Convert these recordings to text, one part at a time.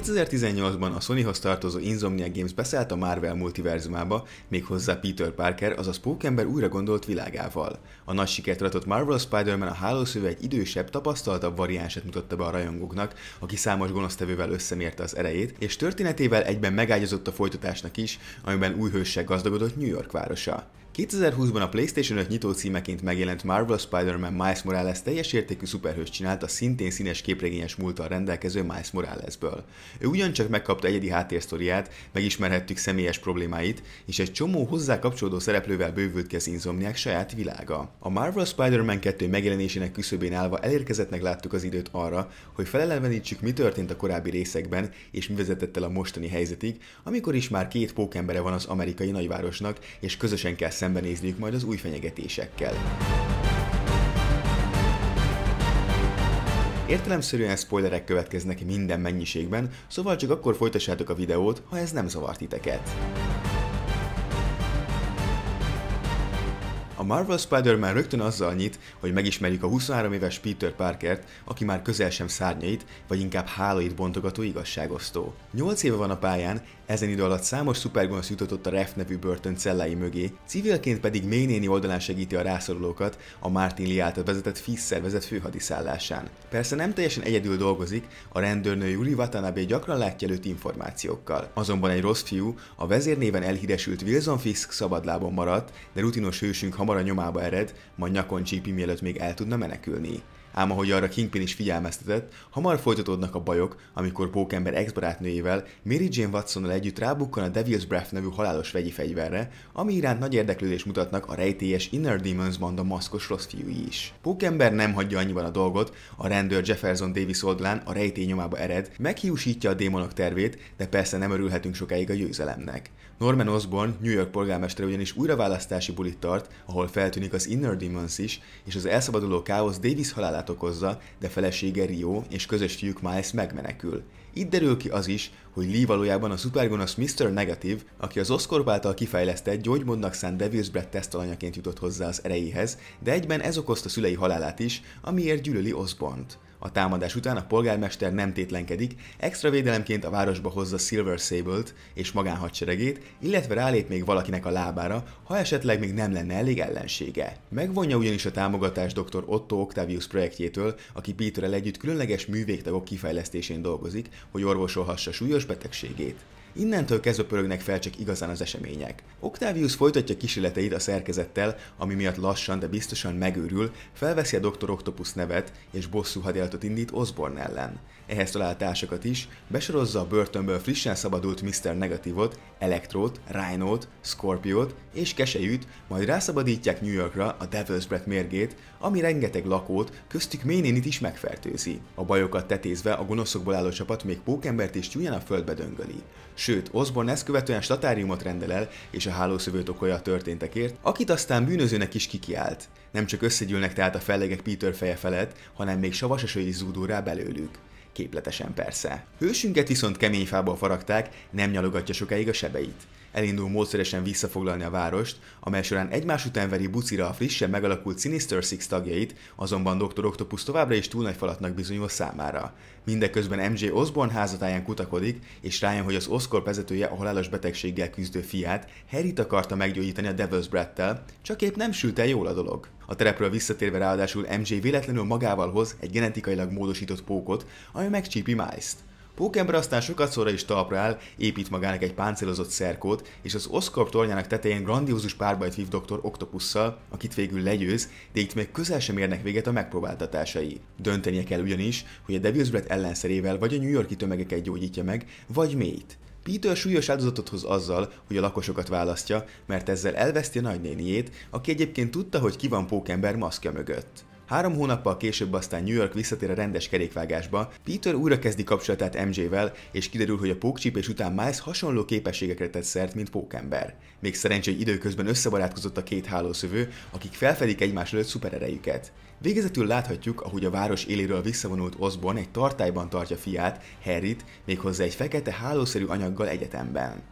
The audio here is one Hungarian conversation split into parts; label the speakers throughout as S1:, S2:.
S1: 2018-ban a Sonyhoz tartozó Insomniac Games beszállt a Marvel multiverzumába, méghozzá Peter Parker, azaz Pókember újra gondolt világával. A nagy sikert aratott Marvel Spider-Man a hálószöve egy idősebb, tapasztaltabb variánsát mutatta be a rajongóknak, aki számos gonosztevővel összemérte az erejét, és történetével egyben megágyazott a folytatásnak is, amiben új hőssel gazdagodott New York városa. 2020-ban a PlayStation 5 nyitó címeként megjelent Marvel Spider-Man Miles Morales teljes értékű szuperhős csinált a szintén színes képregényes múltal rendelkező Miles Moralesből. Ő ugyancsak megkapta egyedi háttérsztoriát, megismerhettük személyes problémáit, és egy csomó hozzá kapcsolódó szereplővel bővült ki az saját világa. A Marvel Spider-Man 2 megjelenésének küszöbén állva elérkezettnek láttuk az időt arra, hogy felelevenítsük, mi történt a korábbi részekben, és mi vezetett el a mostani helyzetig, amikor is már két pókembere van az amerikai nagyvárosnak, és közösen kell szembenézniük majd az új fenyegetésekkel. Értelemszerűen spoilerek következnek minden mennyiségben, szóval csak akkor folytassátok a videót, ha ez nem zavart titeket. Marvel Spider-Man rögtön azzal nyit, hogy megismerjük a 23 éves Peter Parkert, aki már közel sem szárnyait, vagy inkább hálait bontogató igazságosztó. 8 éve van a pályán, ezen idő alatt számos szupergonosz jutott a Ref nevű börtön cellái mögé, civilként pedig Ménéni oldalán segíti a rászorulókat a Martin Lee által vezetett FIS szervezet főhadiszállásán. Persze nem teljesen egyedül dolgozik, a rendőrnő Yuri Watanabe gyakran látja előtt információkkal. Azonban egy rossz fiú, a vezérnéven elhíresült Wilson Fisk szabadlábon maradt, de rutinos hősünk hamar a nyomába ered, majd nyakon csípi, mielőtt még el tudna menekülni ám ahogy arra Kingpin is figyelmeztetett, hamar folytatódnak a bajok, amikor Pókember ex-barátnőjével Mary Jane Watsonnal együtt rábukkan a Devil's Breath nevű halálos vegyi fegyverre, ami iránt nagy érdeklődést mutatnak a rejtélyes Inner Demons banda maszkos rossz fiúi is. Pókember nem hagyja annyiban a dolgot, a rendőr Jefferson Davis oldalán a rejtély nyomába ered, meghiúsítja a démonok tervét, de persze nem örülhetünk sokáig a győzelemnek. Norman Osborn, New York polgármestere ugyanis újraválasztási bulit tart, ahol feltűnik az Inner Demons is, és az elszabaduló káosz Davis halálát halálát okozza, de felesége Rio és közös fiúk Miles megmenekül. Itt derül ki az is, hogy Lee valójában a szupergonosz Mr. Negative, aki az Oscorp által kifejlesztett gyógymódnak szánt Devil's Breath tesztalanyaként jutott hozzá az erejéhez, de egyben ez okozta szülei halálát is, amiért gyűlöli Osbont. A támadás után a polgármester nem tétlenkedik, extra védelemként a városba hozza Silver Sable-t és magánhadseregét, illetve rálép még valakinek a lábára, ha esetleg még nem lenne elég ellensége. Megvonja ugyanis a támogatást dr. Otto Octavius projektjétől, aki Peterrel együtt különleges művégtagok kifejlesztésén dolgozik, hogy orvosolhassa súlyos betegségét. Innentől kezdve pörögnek fel csak igazán az események. Octavius folytatja kísérleteit a szerkezettel, ami miatt lassan, de biztosan megőrül, felveszi a Dr. Octopus nevet, és bosszú hadjáratot indít Osborne ellen ehhez találtásokat társakat is, besorozza a börtönből frissen szabadult Mr. Negativot, Elektrót, Rhino-t, Scorpiót és Kesejűt, majd rászabadítják New Yorkra a Devil's Breath mérgét, ami rengeteg lakót, köztük Ménénit is megfertőzi. A bajokat tetézve a gonoszokból álló csapat még Pókembert is csúnyán a földbe döngöli. Sőt, Osborne ezt követően statáriumot rendel el, és a hálószövőt okolja a történtekért, akit aztán bűnözőnek is kikiált. Nem csak összegyűlnek tehát a fellegek Peter feje felett, hanem még savas is zúdul rá belőlük képletesen persze. Hősünket viszont kemény fából faragták, nem nyalogatja sokáig a sebeit elindul módszeresen visszafoglalni a várost, amely során egymás után veri bucira a frissen megalakult Sinister Six tagjait, azonban Dr. Octopus továbbra is túl nagy falatnak bizonyul számára. Mindeközben MJ Osborne házatáján kutakodik, és rájön, hogy az Oscorp vezetője a halálos betegséggel küzdő fiát, Harryt akarta meggyógyítani a Devil's Breath-tel, csak épp nem sült el jól a dolog. A terepről visszatérve ráadásul MJ véletlenül magával hoz egy genetikailag módosított pókot, ami megcsípi mice t Pókember aztán sokat szóra is talpra áll, épít magának egy páncélozott szerkót, és az Oscorp tornyának tetején grandiózus párbajt vív Dr. Octopusszal, akit végül legyőz, de itt még közel sem érnek véget a megpróbáltatásai. Döntenie kell ugyanis, hogy a Devilsbred ellenszerével vagy a New Yorki tömegeket gyógyítja meg, vagy mélyt. Peter súlyos áldozatot hoz azzal, hogy a lakosokat választja, mert ezzel elveszti a nagynéniét, aki egyébként tudta, hogy ki van pókember maszkja mögött. Három hónappal később aztán New York visszatér a rendes kerékvágásba, Peter újra kezdi kapcsolatát MJ-vel, és kiderül, hogy a pókcsípés után Miles hasonló képességekre tett szert, mint pókember. Még szerencsé, hogy időközben összebarátkozott a két hálószövő, akik felfedik egymás előtt szupererejüket. Végezetül láthatjuk, ahogy a város éléről visszavonult Osborn egy tartályban tartja fiát, Harryt, méghozzá egy fekete hálószerű anyaggal egyetemben.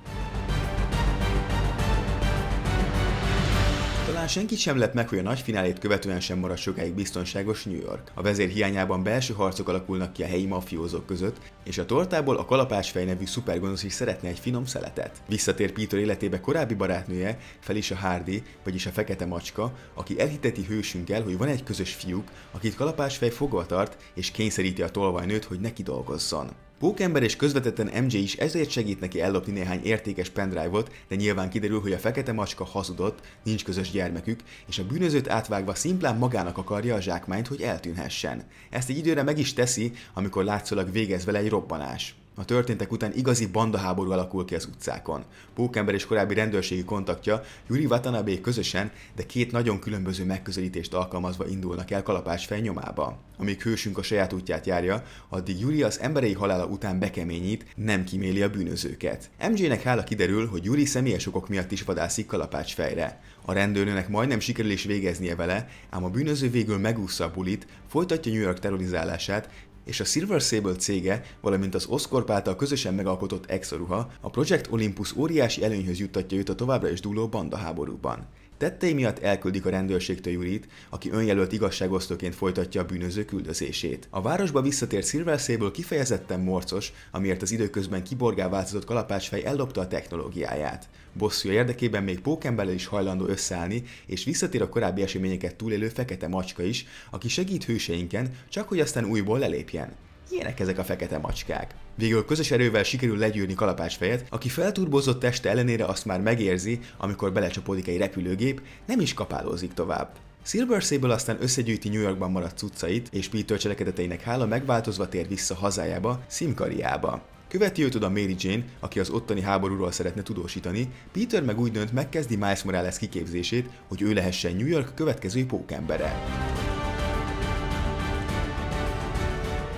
S1: Talán senki sem lett meg, hogy a nagy finálét követően sem marad sokáig biztonságos New York. A vezér hiányában belső harcok alakulnak ki a helyi mafiózók között, és a tortából a kalapácsfej nevű szupergonosz is szeretne egy finom szeletet. Visszatér Peter életébe korábbi barátnője, a Hardy, vagyis a fekete macska, aki elhiteti hősünkkel, hogy van egy közös fiúk, akit kalapácsfej fogva tart, és kényszeríti a tolvajnőt, hogy neki dolgozzon. Pókember és közvetetten MJ is ezért segít neki ellopni néhány értékes pendrive-ot, de nyilván kiderül, hogy a fekete macska hazudott, nincs közös gyermekük, és a bűnözőt átvágva szimplán magának akarja a zsákmányt, hogy eltűnhessen. Ezt egy időre meg is teszi, amikor látszólag végez vele egy robbanás. A történtek után igazi bandaháború alakul ki az utcákon. Pókember és korábbi rendőrségi kontaktja Yuri Watanabe közösen, de két nagyon különböző megközelítést alkalmazva indulnak el kalapács felnyomába. Amíg hősünk a saját útját járja, addig Yuri az emberei halála után bekeményít, nem kiméli a bűnözőket. MJ-nek hála kiderül, hogy Yuri személyes okok miatt is vadászik kalapácsfejre. A rendőrnőnek majdnem sikerül is végeznie vele, ám a bűnöző végül megúszza a bulit, folytatja New York terrorizálását, és a Silver Sable cége, valamint az Oscorp által közösen megalkotott exoruha a Project Olympus óriási előnyhöz juttatja őt a továbbra is dúló banda háborúban. Tettei miatt elküldik a rendőrségtől Jurit, aki önjelölt igazságosztóként folytatja a bűnöző küldözését. A városba visszatért Silver Sable kifejezetten morcos, amiért az időközben kiborgá változott kalapácsfej ellopta a technológiáját. Bosszúja érdekében még Pókembele is hajlandó összeállni, és visszatér a korábbi eseményeket túlélő fekete macska is, aki segít hőseinken, csak hogy aztán újból lelépjen. Ilyenek ezek a fekete macskák. Végül közös erővel sikerül legyűrni kalapácsfejet, aki felturbozott teste ellenére azt már megérzi, amikor belecsapódik egy repülőgép, nem is kapálózik tovább. Silver Sable aztán összegyűjti New Yorkban maradt cuccait, és Peter cselekedeteinek hála megváltozva tér vissza hazájába, Simkariába. Követi őt oda Mary Jane, aki az ottani háborúról szeretne tudósítani, Peter meg úgy dönt megkezdi Miles Morales kiképzését, hogy ő lehessen New York következő pókembere.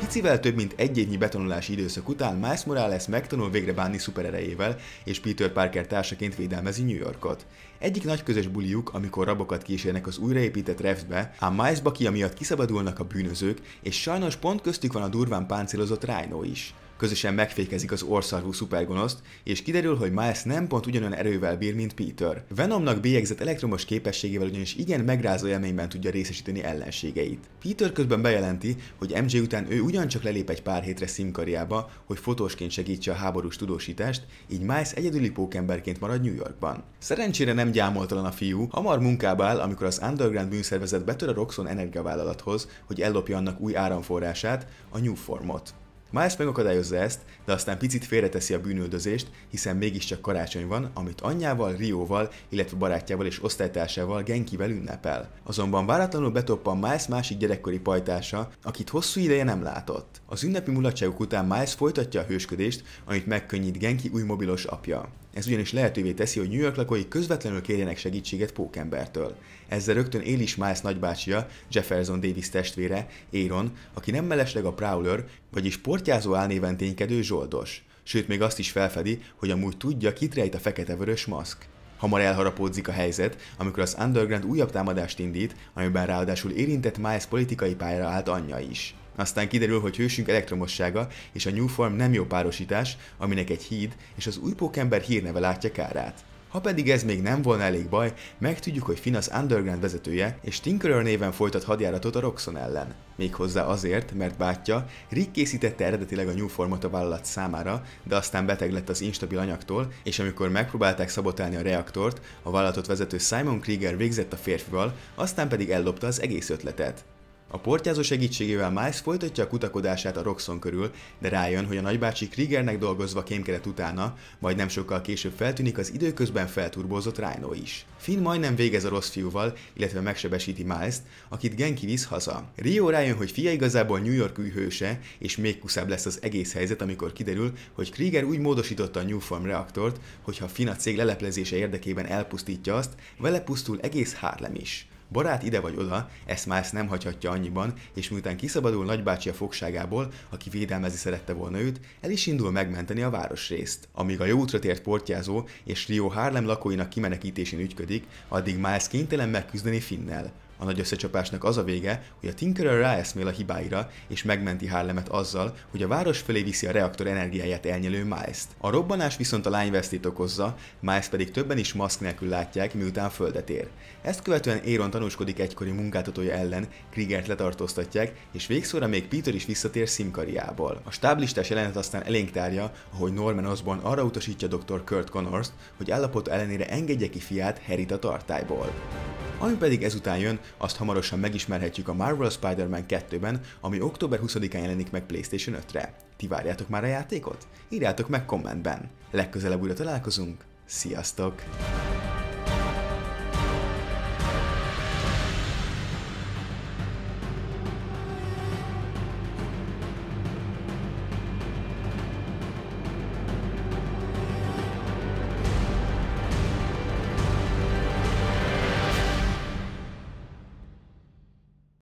S1: Picivel több mint egy évnyi betanulási időszak után Miles Morales megtanul végre bánni szupererejével, és Peter Parker társaként védelmezi New Yorkot. Egyik nagy közös buliuk, amikor rabokat kísérnek az újraépített refbe, ám Miles bakia miatt kiszabadulnak a bűnözők, és sajnos pont köztük van a durván páncélozott Rhino is közösen megfékezik az orszarvú szupergonoszt, és kiderül, hogy Miles nem pont ugyanolyan erővel bír, mint Peter. Venomnak bélyegzett elektromos képességével ugyanis igen megrázó élményben tudja részesíteni ellenségeit. Peter közben bejelenti, hogy MJ után ő ugyancsak lelép egy pár hétre Simkariába, hogy fotósként segítse a háborús tudósítást, így Miles egyedüli pókemberként marad New Yorkban. Szerencsére nem gyámoltalan a fiú, hamar munkába áll, amikor az underground bűnszervezet betör a Roxon energiavállalathoz, hogy ellopja annak új áramforrását, a New Formot. Miles megakadályozza ezt, de aztán picit félreteszi a bűnöldözést, hiszen mégiscsak karácsony van, amit anyjával, Rióval, illetve barátjával és osztálytársával Genkivel ünnepel. Azonban váratlanul betoppan Miles másik gyerekkori pajtása, akit hosszú ideje nem látott. Az ünnepi mulatságok után Miles folytatja a hősködést, amit megkönnyít Genki új mobilos apja. Ez ugyanis lehetővé teszi, hogy New York lakói közvetlenül kérjenek segítséget pókembertől. Ezzel rögtön él is Miles nagybácsia, Jefferson Davis testvére, Aaron, aki nem mellesleg a Prowler, vagyis portyázó álnéven ténykedő zsoldos. Sőt, még azt is felfedi, hogy amúgy tudja, kit rejt a fekete-vörös maszk. Hamar elharapódzik a helyzet, amikor az Underground újabb támadást indít, amiben ráadásul érintett Miles politikai pályára állt anyja is. Aztán kiderül, hogy hősünk elektromossága és a New Form nem jó párosítás, aminek egy híd és az új pókember hírneve látja kárát. Ha pedig ez még nem volna elég baj, megtudjuk, hogy Finn az Underground vezetője, és Tinkerer néven folytat hadjáratot a Roxon ellen. Méghozzá azért, mert bátyja, Rick készítette eredetileg a New Formot a vállalat számára, de aztán beteg lett az instabil anyagtól, és amikor megpróbálták szabotálni a reaktort, a vállalatot vezető Simon Krieger végzett a férfival, aztán pedig ellopta az egész ötletet. A portyázó segítségével Miles folytatja a kutakodását a Roxon körül, de rájön, hogy a nagybácsi Kriegernek dolgozva kémkedett utána, majd nem sokkal később feltűnik az időközben felturbózott Rhino is. Finn majdnem végez a rossz fiúval, illetve megsebesíti Miles-t, akit Genki visz haza. Rio rájön, hogy fia igazából New York hőse, és még kuszább lesz az egész helyzet, amikor kiderül, hogy Krieger úgy módosította a New Form reaktort, hogy ha Finn a cég leleplezése érdekében elpusztítja azt, vele pusztul egész Harlem is. Barát ide vagy oda, ezt ezt nem hagyhatja annyiban, és miután kiszabadul nagybácsi a fogságából, aki védelmezni szerette volna őt, el is indul megmenteni a városrészt. Amíg a jó útra tért portyázó és Rio Harlem lakóinak kimenekítésén ügyködik, addig Miles kénytelen megküzdeni Finnel. A nagy összecsapásnak az a vége, hogy a Tinkerer ráeszmél a hibáira, és megmenti Harlemet azzal, hogy a város fölé viszi a reaktor energiáját elnyelő Miles-t. A robbanás viszont a lány vesztét okozza, Miles pedig többen is maszk nélkül látják, miután földet ér. Ezt követően Éron tanúskodik egykori munkáltatója ellen, Kriegert letartóztatják, és végszóra még Peter is visszatér szimkariából. A stáblistás jelenet aztán elénk tárja, ahogy Norman Osborn arra utasítja dr. Kurt connors hogy állapot ellenére engedje ki fiát Herit a tartályból. Ami pedig ezután jön, azt hamarosan megismerhetjük a Marvel Spider-Man 2-ben, ami október 20-án jelenik meg PlayStation 5-re. Ti várjátok már a játékot? Írjátok meg kommentben! Legközelebb újra találkozunk, sziasztok!